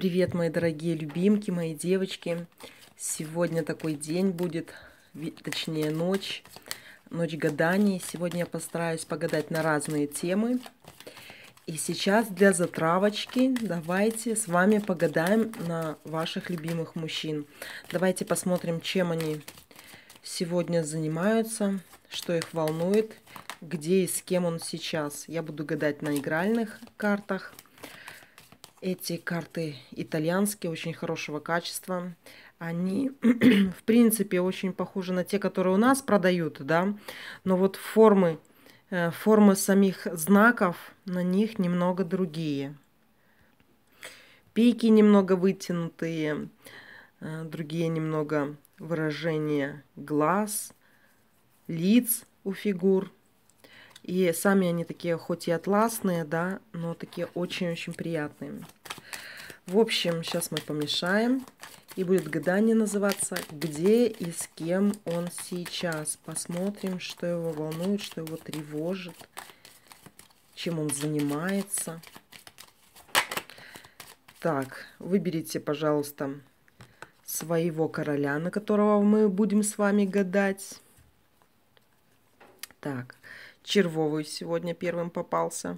Привет, мои дорогие любимки, мои девочки. Сегодня такой день будет, точнее ночь, ночь гаданий. Сегодня я постараюсь погадать на разные темы. И сейчас для затравочки давайте с вами погадаем на ваших любимых мужчин. Давайте посмотрим, чем они сегодня занимаются, что их волнует, где и с кем он сейчас. Я буду гадать на игральных картах – эти карты итальянские, очень хорошего качества. Они, в принципе, очень похожи на те, которые у нас продают, да. Но вот формы, э, формы самих знаков на них немного другие. Пики немного вытянутые, э, другие немного выражения глаз, лиц у фигур. И сами они такие, хоть и атласные, да, но такие очень-очень приятные. В общем, сейчас мы помешаем. И будет гадание называться «Где и с кем он сейчас?». Посмотрим, что его волнует, что его тревожит, чем он занимается. Так, выберите, пожалуйста, своего короля, на которого мы будем с вами гадать. Так, червовый сегодня первым попался.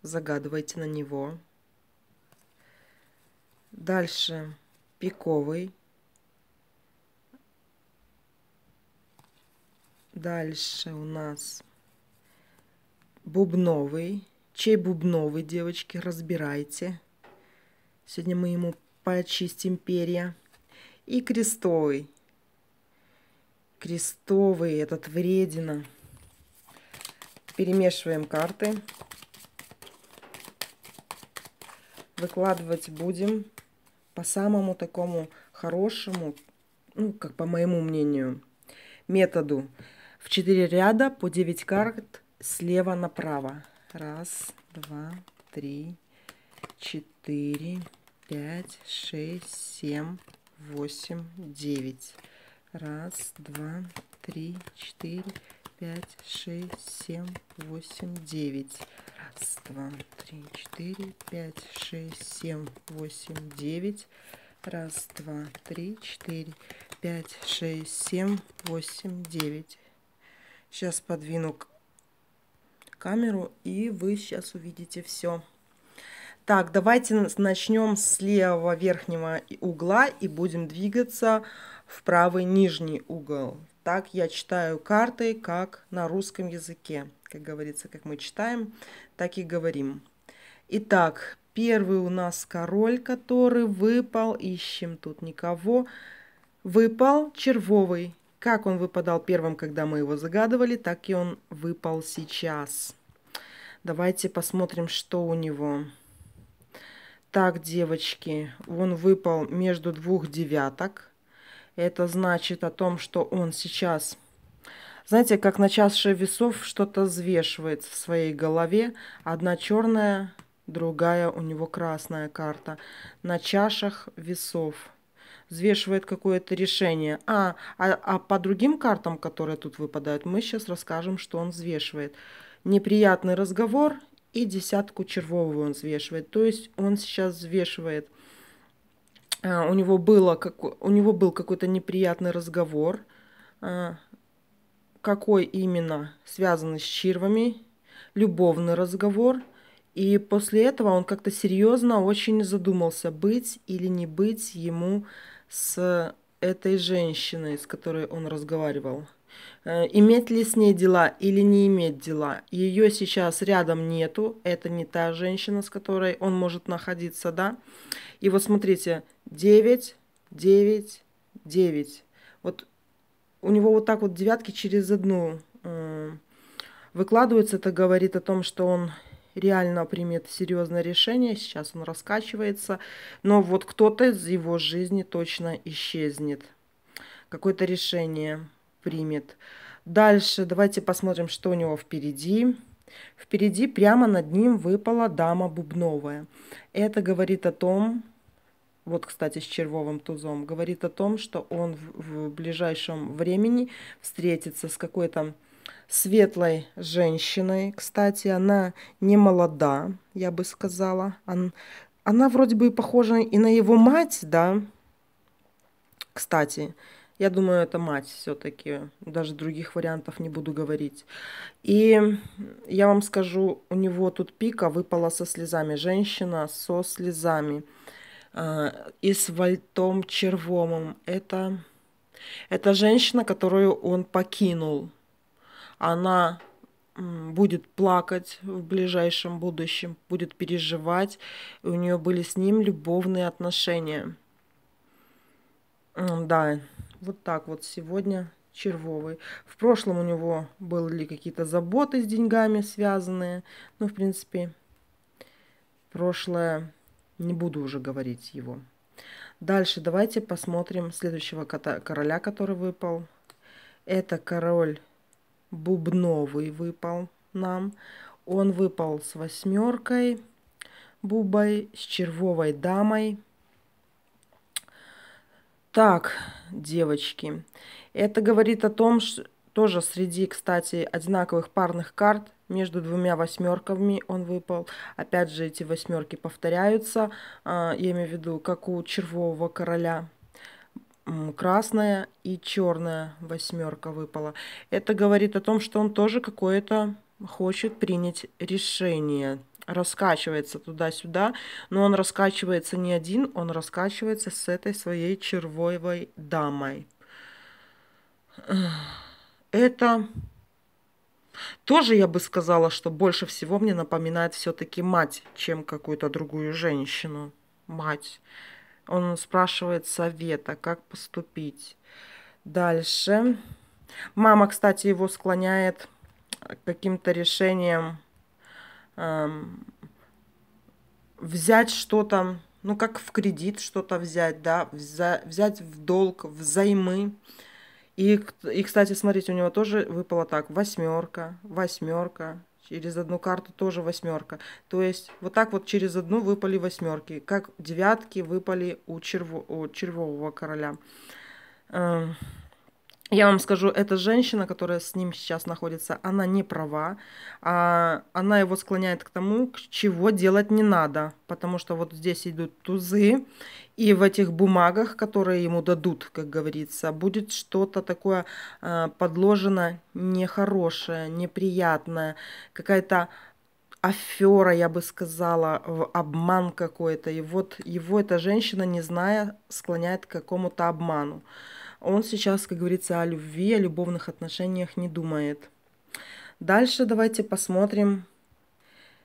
Загадывайте на него. Дальше пиковый. Дальше у нас бубновый. Чей бубновый, девочки, разбирайте. Сегодня мы ему почистим перья. И крестовый. Крестовый, этот вредина. Перемешиваем карты. Выкладывать будем по самому такому хорошему, ну, как по моему мнению, методу. В 4 ряда по 9 карт слева направо. Раз, два, три, четыре, пять, шесть, семь, восемь, девять. Раз, два, три, четыре, пять, шесть, семь, восемь, девять раз, два, три, четыре, пять, шесть, семь, восемь, девять. Раз, два, три, четыре, пять, шесть, семь, восемь, девять. Сейчас подвину камеру, и вы сейчас увидите все. Так, давайте начнем с левого верхнего угла и будем двигаться в правый нижний угол так я читаю карты, как на русском языке. Как говорится, как мы читаем, так и говорим. Итак, первый у нас король, который выпал, ищем тут никого, выпал червовый. Как он выпадал первым, когда мы его загадывали, так и он выпал сейчас. Давайте посмотрим, что у него. Так, девочки, он выпал между двух девяток. Это значит о том, что он сейчас, знаете, как на чаше весов что-то взвешивает в своей голове. Одна черная, другая у него красная карта. На чашах весов взвешивает какое-то решение. А, а, а по другим картам, которые тут выпадают, мы сейчас расскажем, что он взвешивает. Неприятный разговор и десятку червовую он взвешивает. То есть он сейчас взвешивает – а, у него было как у него был какой-то неприятный разговор, а, какой именно связанный с чирвами, любовный разговор. И после этого он как-то серьезно очень задумался, быть или не быть ему с этой женщиной, с которой он разговаривал. Э, иметь ли с ней дела или не иметь дела. Ее сейчас рядом нету, это не та женщина, с которой он может находиться, да. И вот смотрите, 9, 9, 9. Вот у него вот так вот девятки через одну э, выкладываются. Это говорит о том, что он реально примет серьезное решение. Сейчас он раскачивается. Но вот кто-то из его жизни точно исчезнет. Какое-то решение примет. Дальше давайте посмотрим, что у него впереди. Впереди прямо над ним выпала дама бубновая. Это говорит о том, вот, кстати, с червовым тузом, говорит о том, что он в, в ближайшем времени встретится с какой-то светлой женщиной. Кстати, она не молода, я бы сказала. Он, она вроде бы похожа и на его мать, да, кстати, я думаю, это мать все-таки. Даже других вариантов не буду говорить. И я вам скажу, у него тут пика выпала со слезами. Женщина со слезами. А, и с вольтом Червомом. Это, это женщина, которую он покинул. Она будет плакать в ближайшем будущем, будет переживать. У нее были с ним любовные отношения. Да, вот так вот сегодня Червовый. В прошлом у него были какие-то заботы с деньгами связанные. Ну, в принципе, прошлое не буду уже говорить его. Дальше давайте посмотрим следующего кота, короля, который выпал. Это король бубновый выпал нам. Он выпал с восьмеркой бубой, с червовой дамой. Так, девочки. Это говорит о том, что тоже среди, кстати, одинаковых парных карт между двумя восьмерками он выпал. Опять же, эти восьмерки повторяются. А, я имею в виду, как у червового короля. Красная и черная восьмерка выпала. Это говорит о том, что он тоже какое-то хочет принять решение раскачивается туда-сюда, но он раскачивается не один, он раскачивается с этой своей червовой дамой. Это тоже я бы сказала, что больше всего мне напоминает все-таки мать, чем какую-то другую женщину. Мать. Он спрашивает совета, как поступить. Дальше. Мама, кстати, его склоняет каким-то решением. Эм, взять что-то, ну, как в кредит что-то взять, да, вза взять в долг, взаймы. И, и, кстати, смотрите, у него тоже выпало так, восьмерка, восьмерка, через одну карту тоже восьмерка. То есть вот так вот через одну выпали восьмерки, как девятки выпали у, черво, у червового короля. Эм, я вам скажу, эта женщина, которая с ним сейчас находится, она не права. А, она его склоняет к тому, к чего делать не надо. Потому что вот здесь идут тузы, и в этих бумагах, которые ему дадут, как говорится, будет что-то такое а, подложено нехорошее, неприятное, какая-то афера, я бы сказала, обман какой-то. И вот его эта женщина, не зная, склоняет к какому-то обману. Он сейчас, как говорится, о любви, о любовных отношениях не думает. Дальше давайте посмотрим.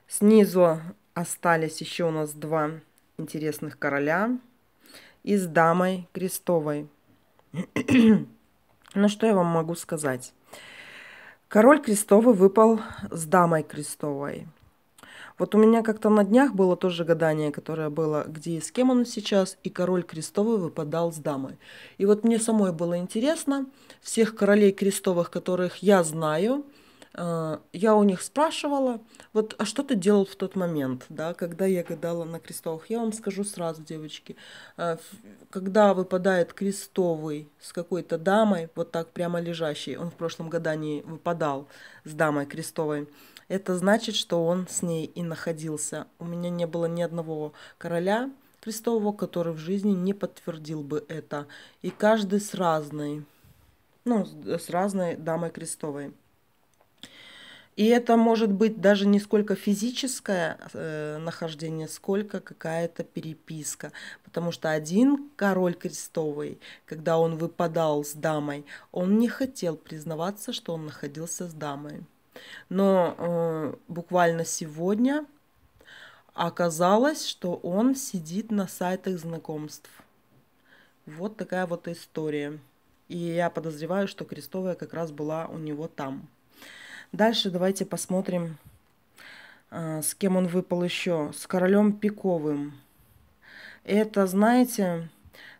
Снизу остались еще у нас два интересных короля и с дамой крестовой. ну что я вам могу сказать? Король крестовый выпал с дамой крестовой. Вот у меня как-то на днях было тоже гадание, которое было, где и с кем он сейчас, и король крестовый выпадал с дамой. И вот мне самой было интересно, всех королей крестовых, которых я знаю, Э, я у них спрашивала, вот, а что ты делал в тот момент, да, когда я гадала на крестовых? Я вам скажу сразу, девочки, э, когда выпадает крестовый с какой-то дамой, вот так прямо лежащий, он в прошлом гадании выпадал с дамой крестовой, это значит, что он с ней и находился. У меня не было ни одного короля крестового, который в жизни не подтвердил бы это. И каждый с разной, ну, с разной дамой крестовой. И это может быть даже не сколько физическое э, нахождение, сколько какая-то переписка. Потому что один король крестовый, когда он выпадал с дамой, он не хотел признаваться, что он находился с дамой. Но э, буквально сегодня оказалось, что он сидит на сайтах знакомств. Вот такая вот история. И я подозреваю, что крестовая как раз была у него там. Дальше давайте посмотрим, а, с кем он выпал еще. С королем Пиковым. Это, знаете,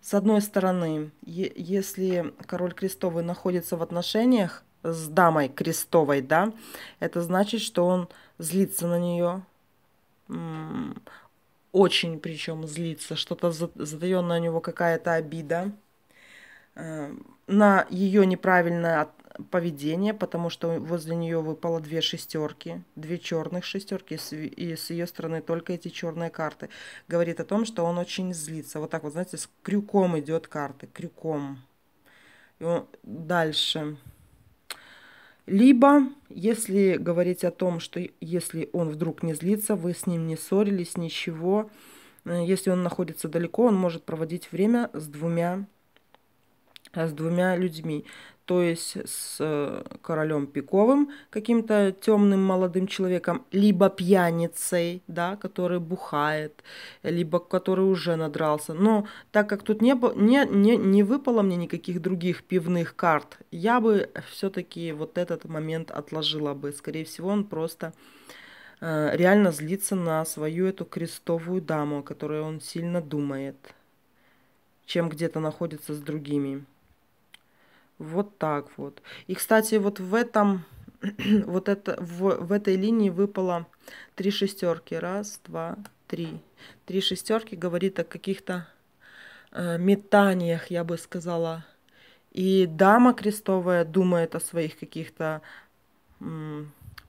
с одной стороны, если король Крестовый находится в отношениях с дамой Крестовой, да, это значит, что он злится на нее, очень причем злится, что-то задает на него какая-то обида э, на ее неправильное поведение, потому что возле нее выпало две шестерки, две черных шестерки, и с ее стороны только эти черные карты. Говорит о том, что он очень злится. Вот так вот, знаете, с крюком идет карты, крюком. И он... Дальше. Либо, если говорить о том, что если он вдруг не злится, вы с ним не ссорились, ничего, э, если он находится далеко, он может проводить время с двумя с двумя людьми. То есть с э, королем Пиковым, каким-то темным молодым человеком, либо пьяницей, да, который бухает, либо который уже надрался. Но так как тут не, не, не, не выпало мне никаких других пивных карт, я бы все-таки вот этот момент отложила бы. Скорее всего, он просто э, реально злится на свою эту крестовую даму, о которой он сильно думает, чем где-то находится с другими. Вот так вот. И, кстати, вот в этом, вот это, в, в этой линии выпало три шестерки. Раз, два, три. Три шестерки говорит о каких-то э, метаниях, я бы сказала. И дама крестовая думает о своих каких-то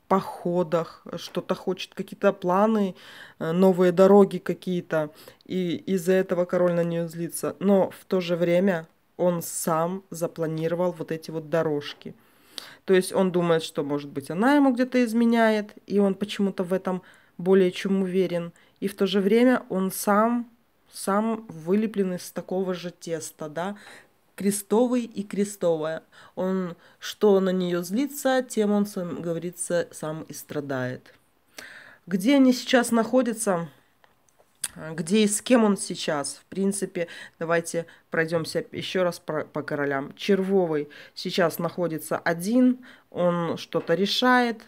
походах, что-то хочет, какие-то планы, э, новые дороги какие-то. И из-за этого король на нее злится. Но в то же время он сам запланировал вот эти вот дорожки. То есть он думает, что, может быть, она ему где-то изменяет, и он почему-то в этом более чем уверен. И в то же время он сам, сам вылеплен из такого же теста, да, крестовый и крестовая. Он, что на нее злится, тем он, сам, говорится, сам и страдает. Где они сейчас находятся, где и с кем он сейчас. В принципе, давайте пройдемся еще раз про, по королям. Червовый сейчас находится один, он что-то решает.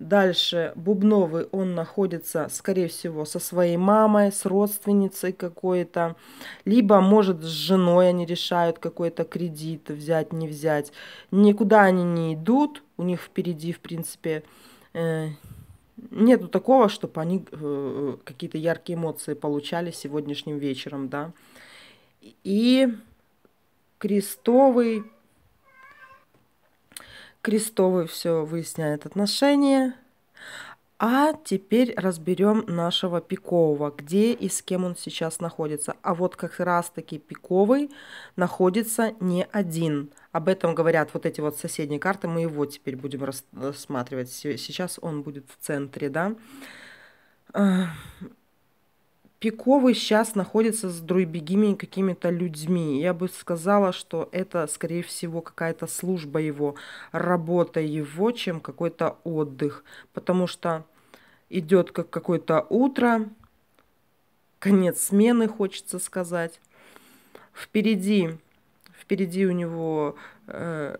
Дальше Бубновый, он находится, скорее всего, со своей мамой, с родственницей какой-то. Либо, может, с женой они решают какой-то кредит взять, не взять. Никуда они не идут, у них впереди, в принципе, э нету такого, чтобы они э, какие-то яркие эмоции получали сегодняшним вечером, да. И крестовый, крестовый все выясняет отношения. А теперь разберем нашего Пикового, где и с кем он сейчас находится. А вот как раз-таки Пиковый находится не один. Об этом говорят вот эти вот соседние карты. Мы его теперь будем рассматривать. Сейчас он будет в центре, да. А, Пиковый сейчас находится с другими какими-то людьми. Я бы сказала, что это, скорее всего, какая-то служба его, работа его, чем какой-то отдых. Потому что идет как какое-то утро, конец смены, хочется сказать. Впереди впереди у него э,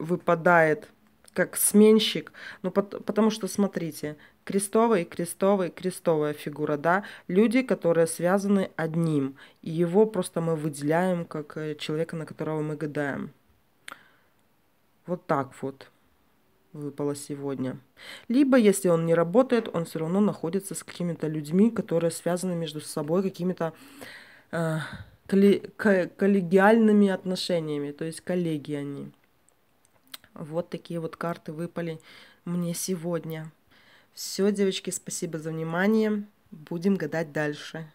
выпадает как сменщик, ну под, потому что смотрите, крестовый, крестовый, крестовая фигура, да, люди, которые связаны одним, и его просто мы выделяем как э, человека, на которого мы гадаем. Вот так вот выпало сегодня. Либо, если он не работает, он все равно находится с какими-то людьми, которые связаны между собой какими-то э, коллегиальными отношениями, то есть коллеги они. Вот такие вот карты выпали мне сегодня. Все, девочки, спасибо за внимание. Будем гадать дальше.